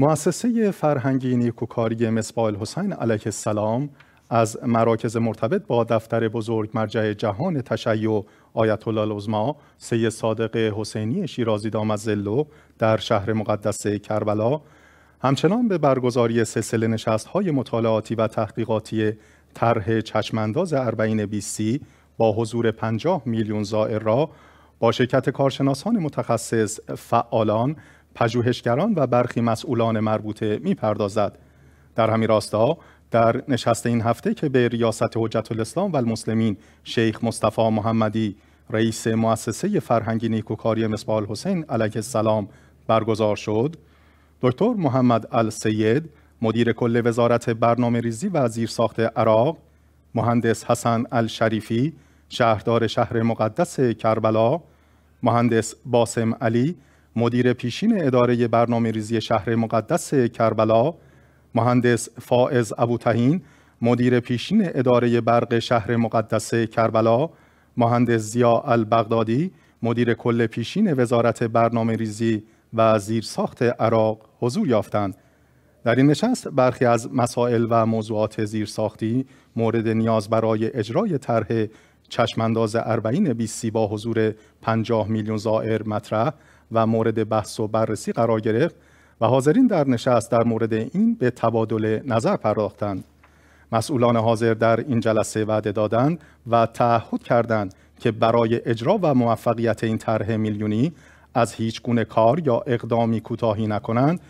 مؤسسه فرهنگی نیکوکاری مصباح حسین علیه السلام از مراکز مرتبط با دفتر بزرگ مرجع جهان تشیع آیت الله العظما سید صادق حسینی شیرازی زلو در شهر مقدس کربلا همچنان به برگزاری سلسله نشست‌های مطالعاتی و تحقیقاتی طرح چشمانداز اربعین بیسی با حضور 50 میلیون زائر را با شرکت کارشناسان متخصص فعالان پژوهشگران و برخی مسئولان مربوطه میپردازد در همین راستا در نشست این هفته که به ریاست حجت الاسلام و المسلمین شیخ مصطفی محمدی رئیس مؤسسه فرهنگی نیکوکاری مصباح حسین علیه السلام برگزار شد دکتر محمد السید مدیر کل وزارت برنامه ریزی و زیرساخت عراق مهندس حسن الشریفی شهردار شهر مقدس کربلا مهندس باسم علی مدیر پیشین اداره برنامه ریزی شهر مقدس کربلا، مهندس فائز تهین، مدیر پیشین اداره برق شهر مقدس کربلا، مهندس زیا البغدادی، مدیر کل پیشین وزارت برنامه ریزی و زیرساخت عراق حضور یافتند. در این نشست برخی از مسائل و موضوعات زیرساختی مورد نیاز برای اجرای طرح چشمانداز اربعین سی با حضور 50 میلیون زائر مطرح و مورد بحث و بررسی قرار گرفت و حاضرین در نشست در مورد این به تبادل نظر پرداختند مسئولان حاضر در این جلسه وعده دادند و تعهد کردند که برای اجرا و موفقیت این طرح میلیونی از هیچ گونه کار یا اقدامی کوتاهی نکنند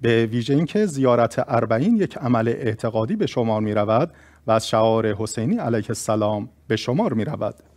به ویژه اینکه زیارت اربعین یک عمل اعتقادی به شمار می رود و از شعار حسینی علیه السلام به شمار می رود.